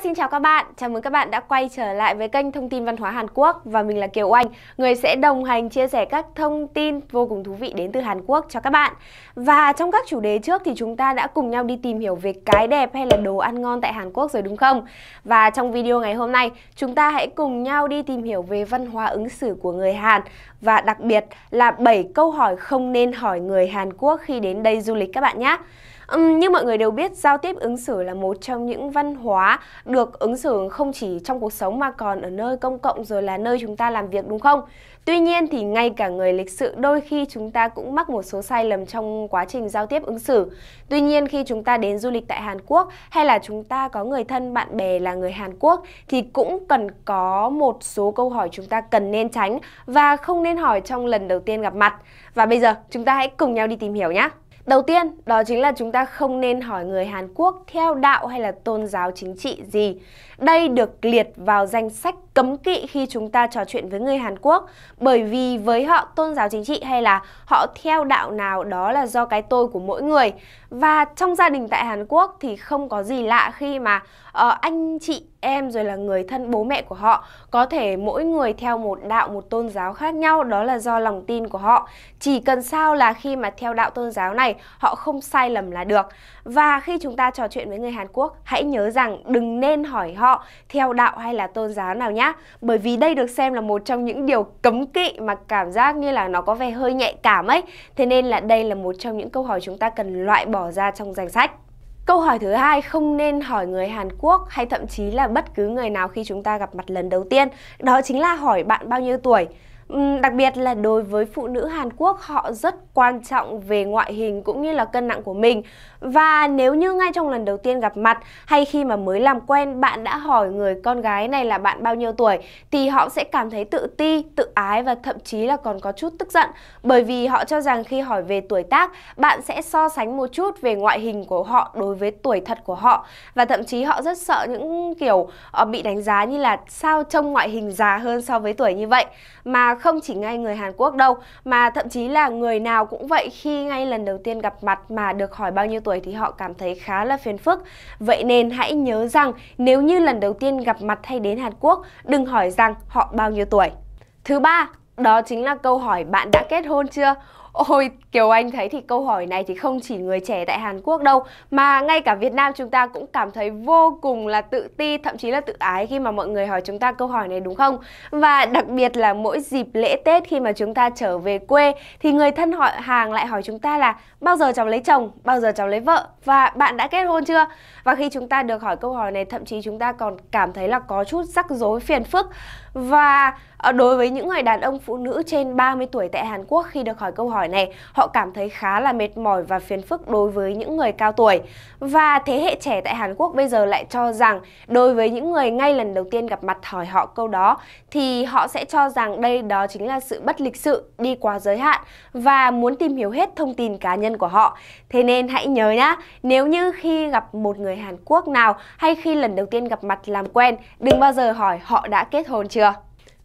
xin chào các bạn. Chào mừng các bạn đã quay trở lại với kênh Thông tin Văn hóa Hàn Quốc và mình là Kiều Oanh, người sẽ đồng hành chia sẻ các thông tin vô cùng thú vị đến từ Hàn Quốc cho các bạn. Và trong các chủ đề trước thì chúng ta đã cùng nhau đi tìm hiểu về cái đẹp hay là đồ ăn ngon tại Hàn Quốc rồi đúng không? Và trong video ngày hôm nay, chúng ta hãy cùng nhau đi tìm hiểu về văn hóa ứng xử của người Hàn và đặc biệt là 7 câu hỏi không nên hỏi người Hàn Quốc khi đến đây du lịch các bạn nhé. Uhm, như mọi người đều biết, giao tiếp ứng xử là một trong những văn hóa được ứng xử không chỉ trong cuộc sống mà còn ở nơi công cộng rồi là nơi chúng ta làm việc đúng không? Tuy nhiên thì ngay cả người lịch sự đôi khi chúng ta cũng mắc một số sai lầm trong quá trình giao tiếp ứng xử. Tuy nhiên khi chúng ta đến du lịch tại Hàn Quốc hay là chúng ta có người thân bạn bè là người Hàn Quốc thì cũng cần có một số câu hỏi chúng ta cần nên tránh và không nên hỏi trong lần đầu tiên gặp mặt. Và bây giờ chúng ta hãy cùng nhau đi tìm hiểu nhé. Đầu tiên, đó chính là chúng ta không nên hỏi người Hàn Quốc theo đạo hay là tôn giáo chính trị gì. Đây được liệt vào danh sách cấm kỵ khi chúng ta trò chuyện với người Hàn Quốc bởi vì với họ tôn giáo chính trị hay là họ theo đạo nào đó là do cái tôi của mỗi người và trong gia đình tại Hàn Quốc thì không có gì lạ khi mà uh, anh chị em rồi là người thân bố mẹ của họ có thể mỗi người theo một đạo một tôn giáo khác nhau đó là do lòng tin của họ chỉ cần sao là khi mà theo đạo tôn giáo này họ không sai lầm là được và khi chúng ta trò chuyện với người Hàn Quốc hãy nhớ rằng đừng nên hỏi họ theo đạo hay là tôn giáo nào nhé nhá bởi vì đây được xem là một trong những điều cấm kỵ mà cảm giác như là nó có vẻ hơi nhạy cảm ấy thế nên là đây là một trong những câu hỏi chúng ta cần loại bỏ ra trong danh sách Câu hỏi thứ hai không nên hỏi người Hàn Quốc hay thậm chí là bất cứ người nào khi chúng ta gặp mặt lần đầu tiên, đó chính là hỏi bạn bao nhiêu tuổi. Đặc biệt là đối với phụ nữ Hàn Quốc họ rất quan trọng về ngoại hình cũng như là cân nặng của mình. Và nếu như ngay trong lần đầu tiên gặp mặt hay khi mà mới làm quen bạn đã hỏi người con gái này là bạn bao nhiêu tuổi thì họ sẽ cảm thấy tự ti, tự ái và thậm chí là còn có chút tức giận bởi vì họ cho rằng khi hỏi về tuổi tác bạn sẽ so sánh một chút về ngoại hình của họ đối với tuổi thật của họ và thậm chí họ rất sợ những kiểu ờ, bị đánh giá như là sao trông ngoại hình già hơn so với tuổi như vậy mà không chỉ ngay người Hàn Quốc đâu mà thậm chí là người nào cũng vậy khi ngay lần đầu tiên gặp mặt mà được hỏi bao nhiêu tuổi thì họ cảm thấy khá là phiền phức. Vậy nên hãy nhớ rằng nếu như lần đầu tiên gặp mặt hay đến Hàn Quốc đừng hỏi rằng họ bao nhiêu tuổi. Thứ ba, đó chính là câu hỏi bạn đã kết hôn chưa? Ôi, Kiều Anh thấy thì câu hỏi này thì không chỉ người trẻ tại Hàn Quốc đâu mà ngay cả Việt Nam chúng ta cũng cảm thấy vô cùng là tự ti, thậm chí là tự ái khi mà mọi người hỏi chúng ta câu hỏi này đúng không? Và đặc biệt là mỗi dịp lễ Tết khi mà chúng ta trở về quê thì người thân họ hàng lại hỏi chúng ta là bao giờ cháu lấy chồng, bao giờ cháu lấy vợ và bạn đã kết hôn chưa? Và khi chúng ta được hỏi câu hỏi này thậm chí chúng ta còn cảm thấy là có chút rắc rối phiền phức và ờ, đối với những người đàn ông phụ nữ trên 30 tuổi tại Hàn Quốc khi được hỏi câu hỏi mỏi này, họ cảm thấy khá là mệt mỏi và phiền phức đối với những người cao tuổi. Và thế hệ trẻ tại Hàn Quốc bây giờ lại cho rằng đối với những người ngay lần đầu tiên gặp mặt hỏi họ câu đó thì họ sẽ cho rằng đây đó chính là sự bất lịch sự, đi quá giới hạn và muốn tìm hiểu hết thông tin cá nhân của họ. Thế nên hãy nhớ nhá, nếu như khi gặp một người Hàn Quốc nào hay khi lần đầu tiên gặp mặt làm quen, đừng bao giờ hỏi họ đã kết hôn chưa.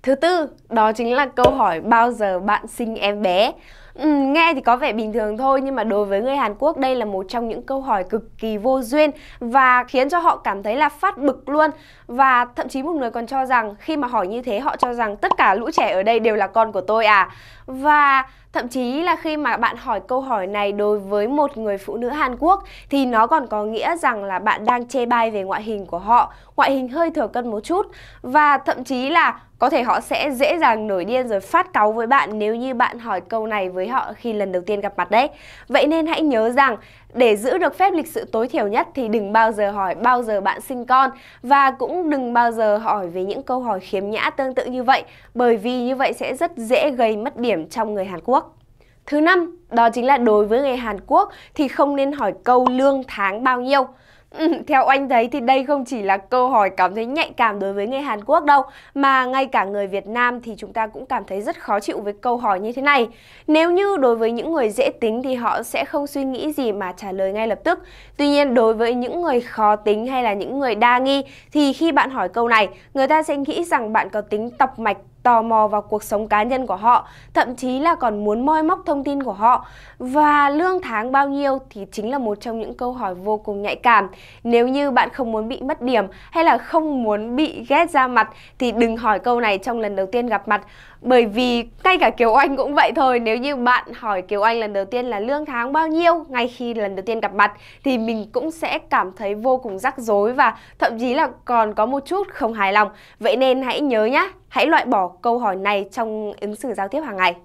Thứ tư, đó chính là câu hỏi bao giờ bạn sinh em bé. Ừ, nghe thì có vẻ bình thường thôi nhưng mà đối với người Hàn Quốc đây là một trong những câu hỏi cực kỳ vô duyên và khiến cho họ cảm thấy là phát bực luôn và thậm chí một người còn cho rằng khi mà hỏi như thế họ cho rằng tất cả lũ trẻ ở đây đều là con của tôi à và thậm chí là khi mà bạn hỏi câu hỏi này đối với một người phụ nữ Hàn Quốc thì nó còn có nghĩa rằng là bạn đang chê bai về ngoại hình của họ ngoại hình hơi thừa cân một chút và thậm chí là có thể họ sẽ dễ dàng nổi điên rồi phát cáu với bạn nếu như bạn hỏi câu này với họ khi lần đầu tiên gặp mặt đấy. Vậy nên hãy nhớ rằng để giữ được phép lịch sự tối thiểu nhất thì đừng bao giờ hỏi bao giờ bạn sinh con và cũng đừng bao giờ hỏi về những câu hỏi khiếm nhã tương tự như vậy bởi vì như vậy sẽ rất dễ gây mất điểm trong người Hàn Quốc. Thứ năm, đó chính là đối với người Hàn Quốc thì không nên hỏi câu lương tháng bao nhiêu. Ừ, theo anh thấy thì đây không chỉ là câu hỏi cảm thấy nhạy cảm đối với người Hàn Quốc đâu, mà ngay cả người Việt Nam thì chúng ta cũng cảm thấy rất khó chịu với câu hỏi như thế này. Nếu như đối với những người dễ tính thì họ sẽ không suy nghĩ gì mà trả lời ngay lập tức. Tuy nhiên đối với những người khó tính hay là những người đa nghi thì khi bạn hỏi câu này, người ta sẽ nghĩ rằng bạn có tính tọc mạch tò mò vào cuộc sống cá nhân của họ, thậm chí là còn muốn moi móc thông tin của họ. Và lương tháng bao nhiêu thì chính là một trong những câu hỏi vô cùng nhạy cảm. Nếu như bạn không muốn bị mất điểm hay là không muốn bị ghét ra mặt thì đừng hỏi câu này trong lần đầu tiên gặp mặt. Bởi vì ngay cả Kiều Anh cũng vậy thôi, nếu như bạn hỏi Kiều Anh lần đầu tiên là lương tháng bao nhiêu ngay khi lần đầu tiên gặp mặt thì mình cũng sẽ cảm thấy vô cùng rắc rối và thậm chí là còn có một chút không hài lòng. Vậy nên hãy nhớ nhé, Hãy loại bỏ câu hỏi này trong ứng xử giao tiếp hàng ngày.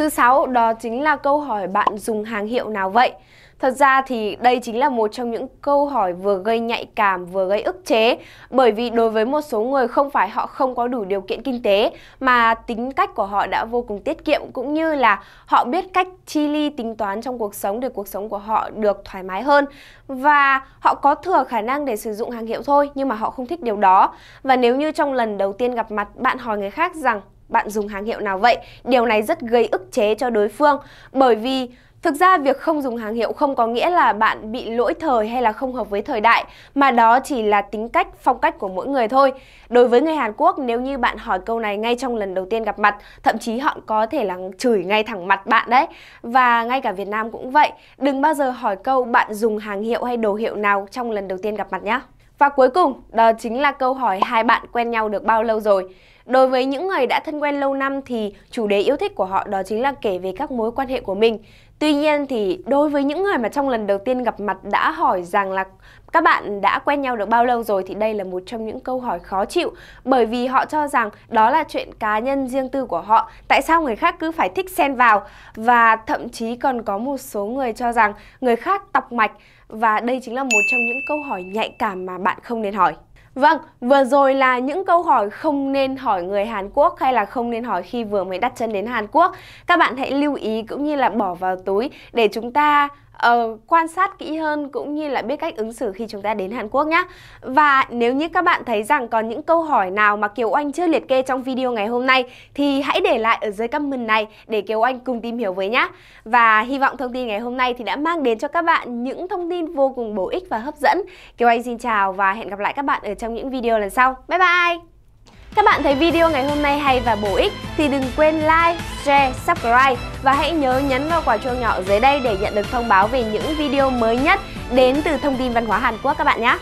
Thứ sáu đó chính là câu hỏi bạn dùng hàng hiệu nào vậy? Thật ra thì đây chính là một trong những câu hỏi vừa gây nhạy cảm vừa gây ức chế bởi vì đối với một số người không phải họ không có đủ điều kiện kinh tế mà tính cách của họ đã vô cùng tiết kiệm cũng như là họ biết cách chi ly tính toán trong cuộc sống để cuộc sống của họ được thoải mái hơn và họ có thừa khả năng để sử dụng hàng hiệu thôi nhưng mà họ không thích điều đó và nếu như trong lần đầu tiên gặp mặt bạn hỏi người khác rằng bạn dùng hàng hiệu nào vậy. Điều này rất gây ức chế cho đối phương bởi vì Thực ra việc không dùng hàng hiệu không có nghĩa là bạn bị lỗi thời hay là không hợp với thời đại, mà đó chỉ là tính cách, phong cách của mỗi người thôi. Đối với người Hàn Quốc, nếu như bạn hỏi câu này ngay trong lần đầu tiên gặp mặt, thậm chí họ có thể là chửi ngay thẳng mặt bạn đấy. Và ngay cả Việt Nam cũng vậy, đừng bao giờ hỏi câu bạn dùng hàng hiệu hay đồ hiệu nào trong lần đầu tiên gặp mặt nhé. Và cuối cùng, đó chính là câu hỏi hai bạn quen nhau được bao lâu rồi. Đối với những người đã thân quen lâu năm thì chủ đề yêu thích của họ đó chính là kể về các mối quan hệ của mình. Tuy nhiên thì đối với những người mà trong lần đầu tiên gặp mặt đã hỏi rằng là các bạn đã quen nhau được bao lâu rồi thì đây là một trong những câu hỏi khó chịu bởi vì họ cho rằng đó là chuyện cá nhân riêng tư của họ. Tại sao người khác cứ phải thích xen vào và thậm chí còn có một số người cho rằng người khác tọc mạch và đây chính là một trong những câu hỏi nhạy cảm mà bạn không nên hỏi. Vâng, vừa rồi là những câu hỏi không nên hỏi người Hàn Quốc hay là không nên hỏi khi vừa mới đặt chân đến Hàn Quốc. Các bạn hãy lưu ý cũng như là bỏ vào túi để chúng ta uh, quan sát kỹ hơn cũng như là biết cách ứng xử khi chúng ta đến Hàn Quốc nhé. Và nếu như các bạn thấy rằng còn những câu hỏi nào mà Kiều Anh chưa liệt kê trong video ngày hôm nay thì hãy để lại ở dưới comment này để Kiều Anh cùng tìm hiểu với nhé. Và hy vọng thông tin ngày hôm nay thì đã mang đến cho các bạn những thông tin vô cùng bổ ích và hấp dẫn. Kiều Anh xin chào và hẹn gặp lại các bạn ở trong những video lần sau. Bye bye! bạn thấy video ngày hôm nay hay và bổ ích thì đừng quên like, share, subscribe và hãy nhớ nhấn vào quả chuông nhỏ dưới đây để nhận được thông báo về những video mới nhất đến từ Thông tin Văn hóa Hàn Quốc các bạn nhé.